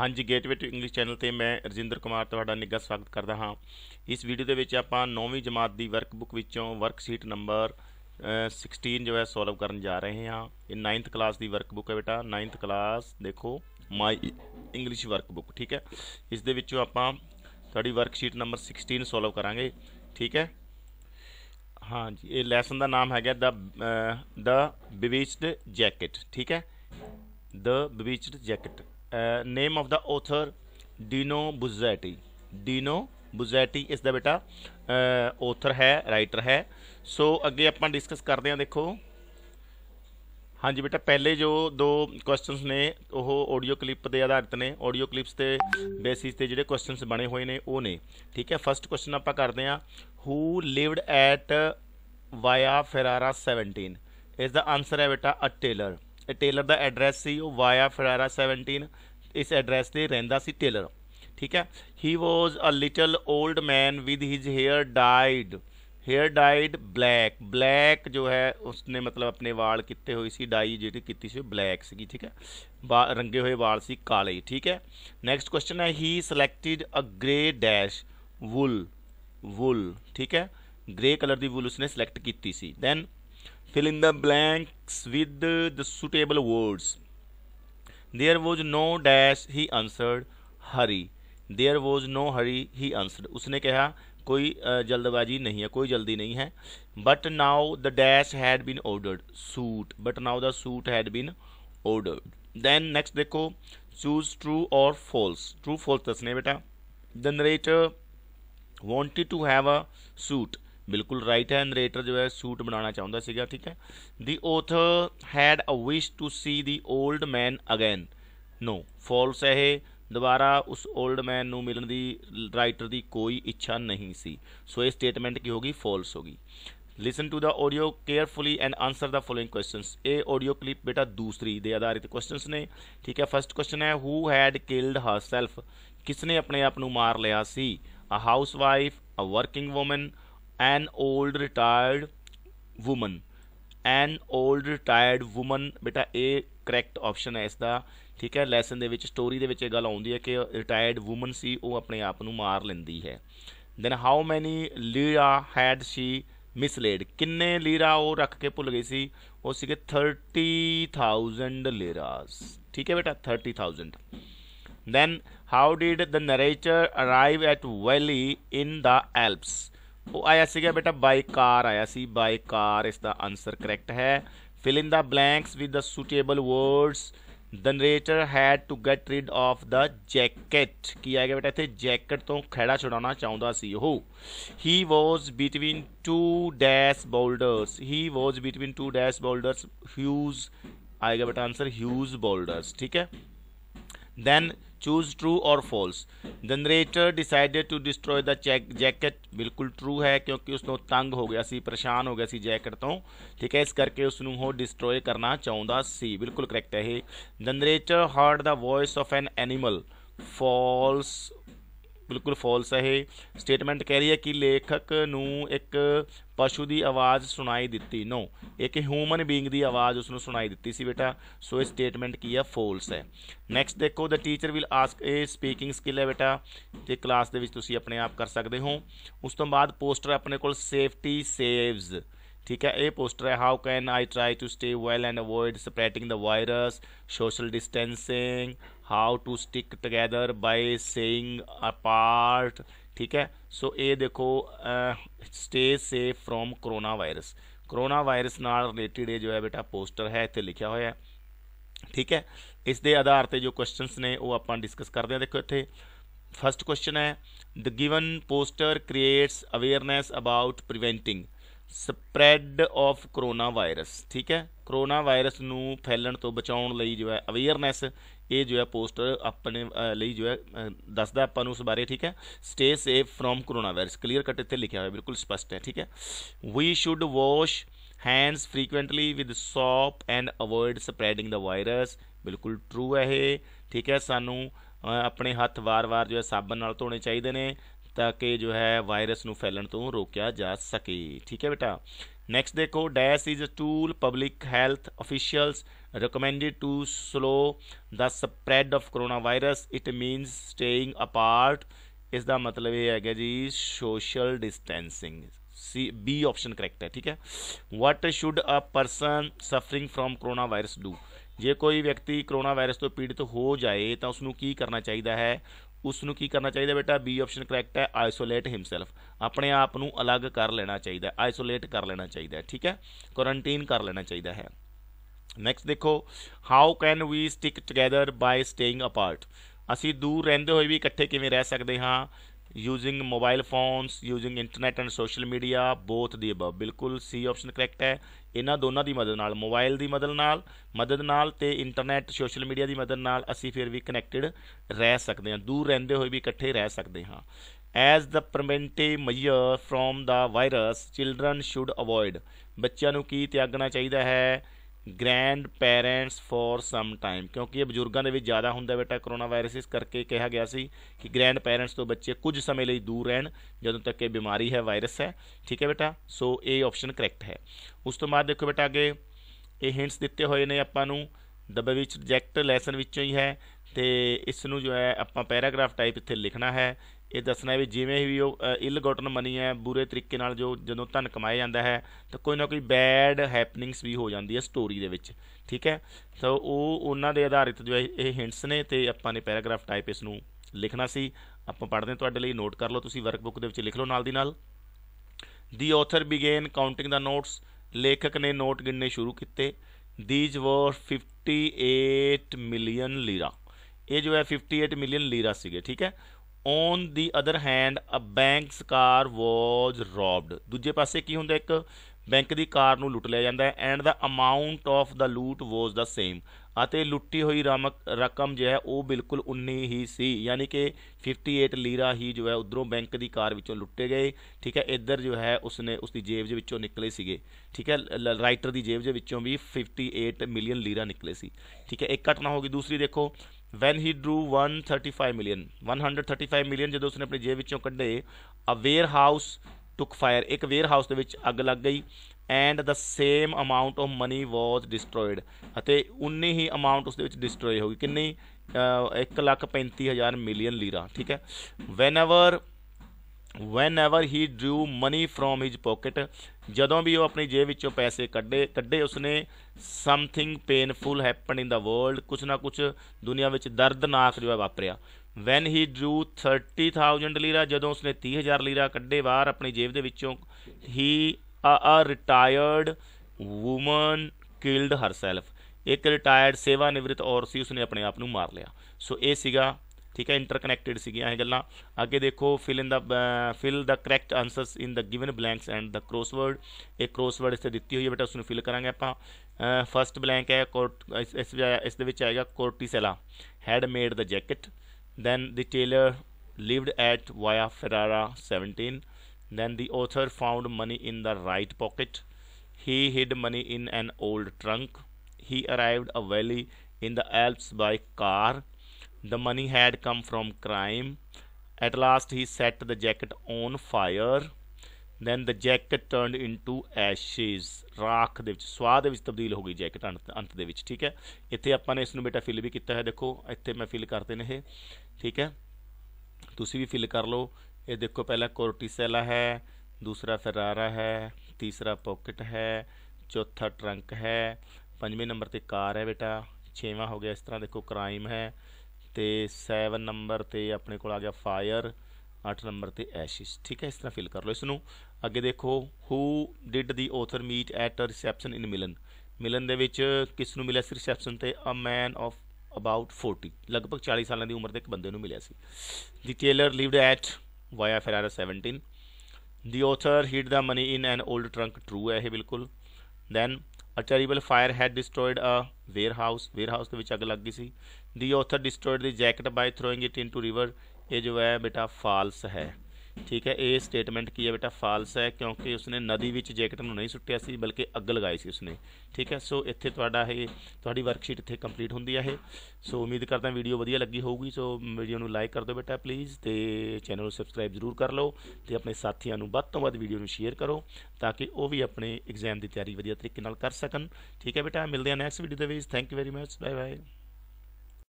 ਹਾਂਜੀ gateway to English channel ਤੇ ਮੈਂ ਰਜਿੰਦਰ ਕੁਮਾਰ ਤੁਹਾਡਾ ਨਿੱਘਾ ਸਵਾਗਤ ਕਰਦਾ ਹਾਂ ਇਸ ਵੀਡੀਓ ਦੇ ਵਿੱਚ ਆਪਾਂ 9ਵੀਂ ਜਮਾਤ ਦੀ ਵਰਕਬੁੱਕ ਵਿੱਚੋਂ ਵਰਕਸ਼ੀਟ ਨੰਬਰ 16 ਜੋ ਹੈ ਸੋਲਵ ਕਰਨ ਜਾ ਰਹੇ ਹਾਂ ਇਹ 9th ਕਲਾਸ ਦੀ ਵਰਕਬੁੱਕ ਹੈ ਬੇਟਾ 9th ਕਲਾਸ ਦੇਖੋ ਮਾਈ ਇੰਗਲਿਸ਼ ਵਰਕਬੁੱਕ ਠੀਕ ਹੈ ਇਸ ਦੇ ਵਿੱਚੋਂ ਆਪਾਂ ਤੁਹਾਡੀ ਵਰਕਸ਼ੀਟ ਨੰਬਰ 16 ਸੋਲਵ ਕਰਾਂਗੇ ਠੀਕ ਹੈ ਹਾਂਜੀ ਇਹ ਲੈਸਨ ਦਾ ਨਾਮ ਹੈਗਾ ਦਾ ਦਾ ਬਿਵਿਚਡ ਜੈਕਟ ਠੀਕ ਹੈ the bewitched jacket name of the author Dino Buzzati Dino Buzzati ਇਸ ਦਾ ਬੇਟਾ ਆਥਰ ਹੈ ਰਾਈਟਰ ਹੈ ਸੋ ਅੱਗੇ ਆਪਾਂ ਡਿਸਕਸ ਕਰਦੇ ਹਾਂ ਦੇਖੋ ਹਾਂਜੀ ਬੇਟਾ ਪਹਿਲੇ ਜੋ ਦੋ ਕੁਐਸਚਨਸ ਨੇ ਉਹ ਆਡੀਓ ਕਲਿੱਪ ਦੇ ਆਧਾਰਿਤ ਨੇ ਆਡੀਓ ਕਲਿੱਪਸ ਤੇ ਬੇਸਿਸ ਤੇ ਜਿਹੜੇ ਕੁਐਸਚਨਸ ਬਣੇ ਹੋਏ ਨੇ ਉਹ ਨੇ ਠੀਕ ਹੈ ਫਰਸਟ ਕੁਐਸਚਨ ਆਪਾਂ ਕਰਦੇ ਹਾਂ who lived at Via Ferrara 17 ਇਸ ਦਾ ਆਨਸਰ ਹੈ ਬੇਟਾ ਅ ਟੇਲਰ टेलर का एड्रैस ਸੀ ਉਹ वाया फरारा सैवनटीन इस एड्रैस से ਰਹਿੰਦਾ ਸੀ ਟੇਲਰ ਠੀਕ ਹੈ he was a little old man with his hair hair dyed black black जो है उसने मतलब अपने वाल किते हुए सी डाई जी की ब्लैक सी ठीक है बा रंगे हुए वाल से काले ठीक है नैक्सट क्वेश्चन है ही सिलेक्टिड अ ग्रे डैश वुल वुल ठीक है ग्रे कलर की वुल उसने सिलेक्ट की C then fill in the blanks with the suitable words there was no dash he answered hurry there was no hurry he answered usne kaha कोई जल्दबाजी नहीं है कोई जल्दी नहीं है but now the dash had been ordered suit but now the suit had been ordered then next देखो choose true और फॉल्स ट्रू फॉल्स दसने बेटा the narrator wanted to have a suit ਬਿਲਕੁਲ ਰਾਈਟ ਹੈ ਨਰੇਟਰ ਜੋ ਹੈ ਸੂਟ ਬਣਾਉਣਾ ਚਾਹੁੰਦਾ ਸੀਗਾ ਠੀਕ ਹੈ the author had a wish to see the old man again no false ਹੈ ਇਹ ਦੁਬਾਰਾ ਉਸ 올ਡ ਮੈਨ ਨੂੰ ਮਿਲਣ ਦੀ ਰਾਈਟਰ ਦੀ ਕੋਈ ਇੱਛਾ ਨਹੀਂ ਸੀ ਸੋ ਇਹ ਸਟੇਟਮੈਂਟ ਕੀ ਹੋਗੀ ਫਾਲਸ ਹੋਗੀ listen to the audio carefully and answer the following questions ਇਹ ਆਡੀਓ ਕਲਿੱਪ ਬੇਟਾ ਦੂਸਰੀ ਦੇ ਆਧਾਰਿਤ ਕੁਐਸਚਨਸ ਨੇ ਠੀਕ ਹੈ ਫਰਸਟ ਕੁਐਸਚਨ ਹੈ ਹੂ ਹੈਡ ਕਿਲਡ ਹਰਸੈਲਫ ਕਿਸਨੇ ਆਪਣੇ ਆਪ ਨੂੰ ਮਾਰ ਲਿਆ ਸੀ a housewife a working woman an old retired woman an old retired woman ਬੇਟਾ ਇਹ ਕਰੈਕਟ ਆਪਸ਼ਨ ਹੈ ਇਸ ਦਾ ਠੀਕ ਹੈ ਲੈਸਨ ਦੇ ਵਿੱਚ ਸਟੋਰੀ ਦੇ ਵਿੱਚ ਇਹ ਗੱਲ ਆਉਂਦੀ ਹੈ ਕਿ ਰਿਟਾਇਰਡ ਔਮਨ ਸੀ ਉਹ ਆਪਣੇ ਆਪ ਨੂੰ ਮਾਰ ਲੈਂਦੀ ਹੈ then how many ਲੀਰਾ head Shri ਮਿਸਲੇਡ ਕਿੰਨੇ ਲੀਰਾ ਉਹ ਰੱਖ ਕੇ ਭੁੱਲ ਗਈ ਸੀ ਉਹ ਸੀਗੇ 30000 ਲੀਰਾਸ ਠੀਕ ਹੈ ਬੇਟਾ 30000 then how did the narrator arrive at valley in the Alps ਉਹ ਆਇਆ ਸੀਗਾ ਬੇਟਾ ਬਾਈ ਕਾਰ ਆਇਆ ਸੀ ਬਾਈ ਕਾਰ ਇਸ ਦਾ ਆਨਸਰ ਕਰੈਕਟ ਹੈ fill in the blanks with the suitable words the narrator had to get rid of the jacket ਕੀ ਆਇਆ ਬੇਟਾ ਇੱਥੇ ਜੈਕਟ ਤੋਂ ਖੜਾ ਛੁਡਾਉਣਾ ਚਾਹੁੰਦਾ ਸੀ ਉਹ he was between two dash boulders he was between two dash boulders huge ਆਏਗਾ ਬੇਟਾ ਆਨਸਰ ਹਿਊਜ਼ ਬੋਲਡਰਸ ਠੀਕ ਹੈ then choose true or false the narrator decided to destroy the check, jacket bilkul true hai kyunki usno tang ho gaya si pareshan ho gaya si jacket ton theek hai is karke usnu ho destroy karna chahunda si bilkul correct hai he the narrator heard the voice of an animal false ਬਿਲਕੁਲ false ਹੈ ਇਹ statement ਕਹਿ ਰਹੀ ਹੈ ਕਿ ਲੇਖਕ ਨੂੰ ਇੱਕ ਪਸ਼ੂ ਦੀ ਆਵਾਜ਼ ਸੁਣਾਈ ਦਿੱਤੀ ਨੋ ਇੱਕ ਹਿਊਮਨ ਬੀਇੰਗ ਦੀ ਆਵਾਜ਼ ਉਸ ਨੂੰ ਸੁਣਾਈ ਦਿੱਤੀ ਸੀ ਬੇਟਾ ਸੋ ਇਹ ਸਟੇਟਮੈਂਟ ਕੀ ਹੈ ਫਾਲਸ ਹੈ ਨੈਕਸਟ ਦੇਖੋ ਦ ਟੀਚਰ ਵਿਲ ਆਸਕ ਇਹ ਸਪੀਕਿੰਗ ਸਕਿੱਲ ਹੈ ਬੇਟਾ ਤੇ ਕਲਾਸ ਦੇ ਵਿੱਚ ਤੁਸੀਂ ਆਪਣੇ ਆਪ ਕਰ ਸਕਦੇ ਹੋ ਉਸ ਤੋਂ ਬਾਅਦ ਪੋਸਟਰ ਆਪਣੇ ਕੋਲ ਸੇਫਟੀ ਸੇਵਸ ਠੀਕ ਹੈ ਇਹ ਪੋਸਟਰ ਹੈ how can I try to stay well and avoid spreading the virus social distancing how to stick together by saying apart ठीक है सो so, ये देखो stay safe from corona virus corona virus न related जो है बेटा poster है इतने लिखा हुआ है ठीक है इस दे आधार पर जो क्वेश्चन ने वो आप डिस्कस करते हैं देखो इतने फस्ट क्वेश्चन है the given poster creates awareness about preventing spread of corona virus ठीक है ਕਰੋਨਾ ਵਾਇਰਸ ਨੂੰ ਫੈਲਣ ਤੋਂ ਬਚਾਉਣ ਲਈ ਜੋ ਹੈ ਅਵੇਅਰਨੈਸ ਇਹ ਜੋ ਹੈ ਪੋਸਟਰ ਆਪਣੇ ਲਈ ਜੋ ਹੈ ਦੱਸਦਾ ਆਪਾਂ ਨੂੰ ਉਸ ਬਾਰੇ ਠੀਕ ਹੈ stay safe from corona virus clear cut ਇੱਥੇ ਲਿਖਿਆ ਹੋਇਆ ਬਿਲਕੁਲ ਸਪਸ਼ਟ ਹੈ ਠੀਕ ਹੈ we should wash hands frequently with soap and avoid spreading the virus ਬਿਲਕੁਲ ਟਰੂ ਹੈ ਇਹ ਠੀਕ ਹੈ ਸਾਨੂੰ ਆਪਣੇ ਹੱਥ ਵਾਰ-ਵਾਰ ਜੋ ਹੈ ਸਾਬਣ ਨਾਲ ਧੋਣੇ ਚਾਹੀਦੇ ਨੇ ਤਾਂ ਕਿ ਜੋ ਹੈ ਵਾਇਰਸ ਨੂੰ ਫੈਲਣ ਤੋਂ ਰੋਕਿਆ ਜਾ ਸਕੇ ਠੀਕ ਹੈ ਬੇਟਾ ਨੈਕਸਟ ਦੇਖੋ dash is a tool public health officials recommended to slow the spread of corona virus it means staying apart ਇਸ ਦਾ ਮਤਲਬ ਇਹ ਹੈਗਾ ਜੀ ਸੋਸ਼ਲ ਡਿਸਟੈਂਸਿੰਗ ਸੀ ਬੀ ਆਪਸ਼ਨ ਕਰੈਕਟ ਹੈ ਠੀਕ ਹੈ what should a person suffering from corona virus do ਜੇ ਕੋਈ ਵਿਅਕਤੀ ਕਰੋਨਾ ਵਾਇਰਸ ਤੋਂ ਪੀੜਿਤ ਹੋ ਜਾਏ ਤਾਂ ਉਸ ਨੂੰ ਕੀ ਕਰਨਾ ਚਾਹੀਦਾ ਹੈ ਉਸ ਨੂੰ ਕੀ ਕਰਨਾ ਚਾਹੀਦਾ ਬੇਟਾ ਬੀ ਆਪਸ਼ਨ ਕਰੈਕਟ ਹੈ ਆਈਸੋਲੇਟ ਹਿਮਸੈਲਫ ਆਪਣੇ ਆਪ ਨੂੰ ਅਲੱਗ ਕਰ ਲੈਣਾ ਚਾਹੀਦਾ ਆਈਸੋਲੇਟ ਕਰ ਲੈਣਾ ਚਾਹੀਦਾ ਠੀਕ ਹੈ ਕੁਆਰੰਟਾਈਨ ਕਰ ਲੈਣਾ ਚਾਹੀਦਾ ਹੈ ਨੈਕਸਟ ਦੇਖੋ how can we stick together by staying apart ਅਸੀਂ ਦੂਰ ਰਹਿੰਦੇ ਹੋਏ ਵੀ ਇਕੱਠੇ ਕਿਵੇਂ ਰਹਿ ਸਕਦੇ ਹਾਂ using mobile phones using internet and social media both the above ਬਿਲਕੁਲ ਸੀ ਆਪਸ਼ਨ ਕਰੈਕਟ ਹੈ ਇਹਨਾਂ ਦੋਨਾਂ ਦੀ ਮਦਦ ਨਾਲ ਮੋਬਾਈਲ ਦੀ ਮਦਦ ਨਾਲ ਮਦਦ ਨਾਲ ਤੇ ਇੰਟਰਨੈਟ ਸੋਸ਼ਲ ਮੀਡੀਆ ਦੀ ਮਦਦ ਨਾਲ ਅਸੀਂ ਫਿਰ ਵੀ ਕਨੈਕਟਡ ਰਹਿ ਸਕਦੇ ਹਾਂ ਦੂਰ ਰਹਿੰਦੇ ਹੋਏ ਵੀ ਇਕੱਠੇ ਰਹਿ ਸਕਦੇ ਹਾਂ as the preventive measure from the virus children should avoid ਬੱਚਿਆਂ ਨੂੰ ਕੀ ਤਿਆਗਣਾ ਚਾਹੀਦਾ ਹੈ grandparents for some time ਕਿਉਂਕਿ ਇਹ ਬਜ਼ੁਰਗਾਂ ਦੇ ਵਿੱਚ ਜ਼ਿਆਦਾ ਹੁੰਦਾ ਬੇਟਾ ਕਰੋਨਾ ਵਾਇਰਸ ਇਸ ਕਰਕੇ ਕਿਹਾ ਗਿਆ ਸੀ ਕਿ ਗ੍ਰੈਂਡ ਪੇਰੈਂਟਸ ਤੋਂ ਬੱਚੇ ਕੁਝ ਸਮੇਂ ਲਈ ਦੂਰ ਰਹਿਣ ਜਦੋਂ ਤੱਕ ਇਹ ਬਿਮਾਰੀ ਹੈ ਵਾਇਰਸ ਹੈ ਠੀਕ ਹੈ ਬੇਟਾ ਸੋ ਇਹ ਆਪਸ਼ਨ ਕਰੈਕਟ ਹੈ ਉਸ ਤੋਂ ਬਾਅਦ ਦੇਖੋ ਬੇਟਾ ਅੱਗੇ ਇਹ ਹਿੰਟਸ ਦਿੱਤੇ ਹੋਏ ਨੇ ਆਪਾਂ ਨੂੰ ਦਬੇ ਵਿੱਚ ਰਿਜੈਕਟ ਲੈਸਨ ਵਿੱਚੋਂ ਹੀ ਹੈ ਤੇ ਇਸ ਨੂੰ ਜੋ ਹੈ ਆਪਾਂ ਪੈਰਾਗ੍ਰਾਫ ਟਾਈਪ ਇੱਥੇ ਲਿਖਣਾ ਹੈ ਇਹ ਦੱਸਣਾ ਹੈ ਵੀ ਜਿਵੇਂ ਵੀ ਉਹ ਇਲ ਗੋਟਨ ਮਨੀ ਹੈ ਬੁਰੇ ਤਰੀਕੇ ਨਾਲ ਜੋ ਜਦੋਂ ਧਨ ਕਮਾਇਆ ਜਾਂਦਾ ਹੈ ਤਾਂ ਕੋਈ ਨਾ ਕੋਈ ਬੈਡ ਹੈਪਨਿੰਗਸ ਵੀ ਹੋ ਜਾਂਦੀ ਹੈ ਸਟੋਰੀ ਦੇ ਵਿੱਚ ਠੀਕ ਹੈ ਸੋ ਉਹ ਉਹਨਾਂ ਦੇ ਆਧਾਰਿਤ ਜੋ ਇਹ ਹਿੰਟਸ ਨੇ ਤੇ ਆਪਾਂ ਨੇ ਪੈਰਾਗ੍ਰਾਫ ਟਾਈਪ ਇਸ ਨੂੰ ਲਿਖਣਾ ਸੀ ਆਪਾਂ ਪੜ੍ਹਦੇ ਹਾਂ ਤੁਹਾਡੇ ਲਈ ਨੋਟ ਕਰ ਲਓ ਤੁਸੀਂ ਵਰਕਬੁੱਕ ਦੇ ਵਿੱਚ ਲਿਖ ਲਓ ਨਾਲ ਦੀ ਨਾਲ the author began counting the notes ਲੇਖਕ ਨੇ ਨੋਟ ਗਿਣਨੇ ਸ਼ੁਰੂ ਕੀਤੇ ਥੀਸ ਵਰ 58 ਮਿਲੀਅਨ ਲੀਰਾ ਇਹ ਜੋ ਹੈ 58 ਮਿਲੀਅਨ ਲੀਰਾ ਸੀਗੇ ਠੀਕ ਹੈ on the other hand a bank's car was robbed ਦੂਜੇ ਪਾਸੇ ਕੀ ਹੁੰਦਾ ਇੱਕ ਬੈਂਕ ਦੀ ਕਾਰ ਨੂੰ ਲੁੱਟ ਲਿਆ ਜਾਂਦਾ and the amount of the loot was the same ਅਤੇ ਲੁੱਟੀ ਹੋਈ ਰਕਮ ਜੋ ਹੈ ਉਹ ਬਿਲਕੁਲ 19 ਹੀ ਸੀ ਯਾਨੀ ਕਿ 58 ਲੀਰਾ ਹੀ ਜੋ ਹੈ ਉਧਰੋਂ ਬੈਂਕ ਦੀ ਕਾਰ ਵਿੱਚੋਂ ਲੁੱਟੇ ਗਏ ਠੀਕ ਹੈ ਇੱਧਰ ਜੋ ਹੈ ਉਸਨੇ ਉਸ ਦੀ ਜੇਬ ਦੇ ਵਿੱਚੋਂ ਨਿਕਲੇ ਸੀਗੇ ਠੀਕ ਹੈ ਰਾਈਟਰ ਦੀ ਜੇਬ ਦੇ ਵਿੱਚੋਂ ਵੀ 58 ਮਿਲੀਅਨ ਲੀਰਾ ਨਿਕਲੇ ਸੀ ਠੀਕ ਹੈ ਇੱਕ ਘਟਨਾ ਹੋ ਗਈ ਦੂਸਰੀ ਦੇਖੋ when he drew 135 million 135 million ਜਦੋਂ ਉਸਨੇ ਆਪਣੇ ਜੇਬ ਵਿੱਚੋਂ ਕੱਢੇ a warehouse took fire ਇੱਕ ਵੇਅਰ ਹਾਊਸ ਦੇ ਵਿੱਚ ਅੱਗ ਲੱਗ ਗਈ and the same amount of money was destroyed ਅਤੇ ਉਨੀ ਹੀ ਅਮਾਉਂਟ ਉਸ ਦੇ ਵਿੱਚ ਡਿਸਟਰੋਏ ਹੋ ਗਈ ਕਿੰਨੀ 1 ਲੱਖ 35000 ਮਿਲੀਅਨ ਲੀਰਾ ਠੀਕ ਹੈ ਵੈਨਐਵਰ whenever he drew money from his pocket ਜਦੋਂ ਵੀ ਉਹ ਆਪਣੀ ਜੇਬ ਵਿੱਚੋਂ ਪੈਸੇ ਕੱਢੇ ਕੱਢੇ ਉਸਨੇ something painful happened in the world ਕੁਛ ਨਾ ਕੁਛ ਦੁਨੀਆ ਵਿੱਚ ਦਰਦਨਾਕ ਜੋ ਹੈ ਵਾਪਰਿਆ ਵੈਨ ਹੀ drew 30000 ਲੀਰਾ ਜਦੋਂ ਉਸਨੇ 30000 ਲੀਰਾ ਕੱਢੇ ਬਾਹਰ ਆਪਣੀ ਜੇਬ ਦੇ ਵਿੱਚੋਂ ਹੀ a retired woman killed herself ਇੱਕ ਰਿਟਾਇਰਡ ਸੇਵਾ ਨਿਵ੍ਰਿਤ ਔਰ ਸੀ ਉਸਨੇ ਆਪਣੇ ਆਪ ਨੂੰ ਮਾਰ ਲਿਆ ਸੋ ਇਹ ਸੀਗਾ ਠੀਕ ਹੈ ਇੰਟਰਕਨੈਕਟਡ ਸੀਗੀਆਂ ਇਹ ਗੱਲਾਂ ਅੱਗੇ ਦੇਖੋ fill in the fill the correct answers in the given blanks and the crossword ਇਹ ਕ੍ਰੋਸਵਰਡ ਤੇ ਦਿੱਤੀ ਹੋਈ ਹੈ ਬੇਟਾ ਉਸ ਨੂੰ ਫਿਲ ਕਰਾਂਗੇ ਆਪਾਂ ਫਰਸਟ ਬਲੈਂਕ ਹੈ ਕੋਰਟ ਇਸ ਇਸ ਦੇ ਵਿੱਚ ਆਏਗਾ Corticella had made the jacket then the tailor lived at Via Ferrara 17. Then the author found money in the right pocket He hid money in an old trunk. He arrived a valley in the Alps by car. The money had come from crime. At last, he set the jacket on fire. Then the jacket turned into ashes ਰਾਖ ਦੇ ਵਿੱਚ ਸਵਾਹ ਦੇ ਵਿੱਚ ਤਬਦੀਲ ਹੋ ਗਈ jacket ਅੰਤ ਦੇ ਵਿੱਚ ਠੀਕ ਹੈ ਇੱਥੇ ਆਪਾਂ ਨੇ ਇਸ ਨੂੰ ਬੇਟਾ ਫਿਲ ਵੀ ਕੀਤਾ ਹੈ ਦੇਖੋ ਇੱਥੇ ਮੈਂ ਫਿਲ ਕਰਦੇ ਨੇ ਇਹ ਠੀਕ ਹੈ ਤੁਸੀਂ ਵੀ ਫਿਲ ਕਰ ਲਓ ਇਹ ਦੇਖੋ ਪਹਿਲਾ ਕੋਰਟੀਸੈਲਾ ਹੈ ਦੂਸਰਾ ਫਰਾਰਾ ਹੈ ਤੀਸਰਾ ਪਾਕਟ ਹੈ ਚੌਥਾ ਟਰੰਕ ਹੈ ਪੰਜਵੇਂ ਨੰਬਰ ਤੇ ਕਾਰ ਹੈ ਬੇਟਾ ਛੇਵਾਂ ਹੋ ਗਿਆ ਇਸ ਤਰ੍ਹਾਂ ਦੇਖੋ ਕ੍ਰਾਈਮ ਹੈ ਤੇ 7 ਨੰਬਰ ਤੇ ਆਪਣੇ ਕੋਲ ਆ ਗਿਆ ਫਾਇਰ 8 ਨੰਬਰ ਤੇ ਐਸ਼ਿਸ ਠੀਕ ਹੈ ਇਸ ਤਰ੍ਹਾਂ ਫਿਲ ਕਰ ਲਓ ਇਸ ਨੂੰ ਅੱਗੇ ਦੇਖੋ who did the author meet at a reception in Milan Milan ਦੇ ਵਿੱਚ ਕਿਸ ਨੂੰ ਮਿਲਿਆ ਸੀ ਰਿਸੈਪਸ਼ਨ ਤੇ ਅ ਮੈਨ ਆਫ ਅਬਾਊਟ 40 ਲਗਭਗ 40 ਸਾਲਾਂ ਦੀ ਉਮਰ ਦੇ ਇੱਕ ਬੰਦੇ ਨੂੰ ਮਿਲਿਆ ਸੀ the tailor lived at Via Ferrara 17 the author hid the money in an old trunk true ਹੈ ਇਹ ਬਿਲਕੁਲ then a terrible fire had destroyed a warehouse warehouse ਦੇ ਵਿੱਚ ਅੱਗ ਲੱਗ ਗਈ ਸੀ the author destroyed the jacket by throwing it into river ਇਹ ਜੋ ਹੈ ਬੇਟਾ ਫਾਲਸ ਹੈ ਠੀਕ ਹੈ ਇਹ ਸਟੇਟਮੈਂਟ ਕੀ ਹੈ ਬੇਟਾ ਫਾਲਸ ਹੈ ਕਿਉਂਕਿ ਉਸਨੇ ਨਦੀ ਵਿੱਚ ਜੈਕਟ ਨੂੰ ਨਹੀਂ ਸੁੱਟਿਆ ਸੀ ਬਲਕਿ ਅੱਗ ਲਗਾਈ ਸੀ ਉਸਨੇ ਠੀਕ ਹੈ ਸੋ ਇੱਥੇ ਤੁਹਾਡਾ ਇਹ ਤੁਹਾਡੀ ਵਰਕਸ਼ੀਟ ਇੱਥੇ ਕੰਪਲੀਟ ਹੁੰਦੀ ਹੈ ਸੋ ਉਮੀਦ ਕਰਦਾ ਵੀਡੀਓ ਵਧੀਆ ਲੱਗੀ ਹੋਊਗੀ ਸੋ ਵੀਡੀਓ ਨੂੰ ਲਾਈਕ ਕਰ ਦਿਓ ਬੇਟਾ ਪਲੀਜ਼ ਤੇ ਚੈਨਲ ਨੂੰ ਸਬਸਕ੍ਰਾਈਬ ਜ਼ਰੂਰ ਕਰ ਲਓ ਤੇ ਆਪਣੇ ਸਾਥੀਆਂ ਨੂੰ ਵੱਧ ਤੋਂ ਵੱਧ ਵੀਡੀਓ ਨੂੰ ਸ਼ੇਅਰ ਕਰੋ ਤਾਂ ਕਿ ਉਹ ਵੀ ਆਪਣੇ ਐਗਜ਼ਾਮ ਦੀ ਤਿਆਰੀ ਵਧੀਆ ਤਰੀਕੇ ਨਾਲ ਕਰ ਸਕਣ ਠੀਕ ਹੈ ਬੇਟਾ ਮਿਲਦੇ ਹਾਂ ਨੈਕਸਟ ਵੀਡੀਓ ਦੇ ਵਿੱਚ thank you very much bye bye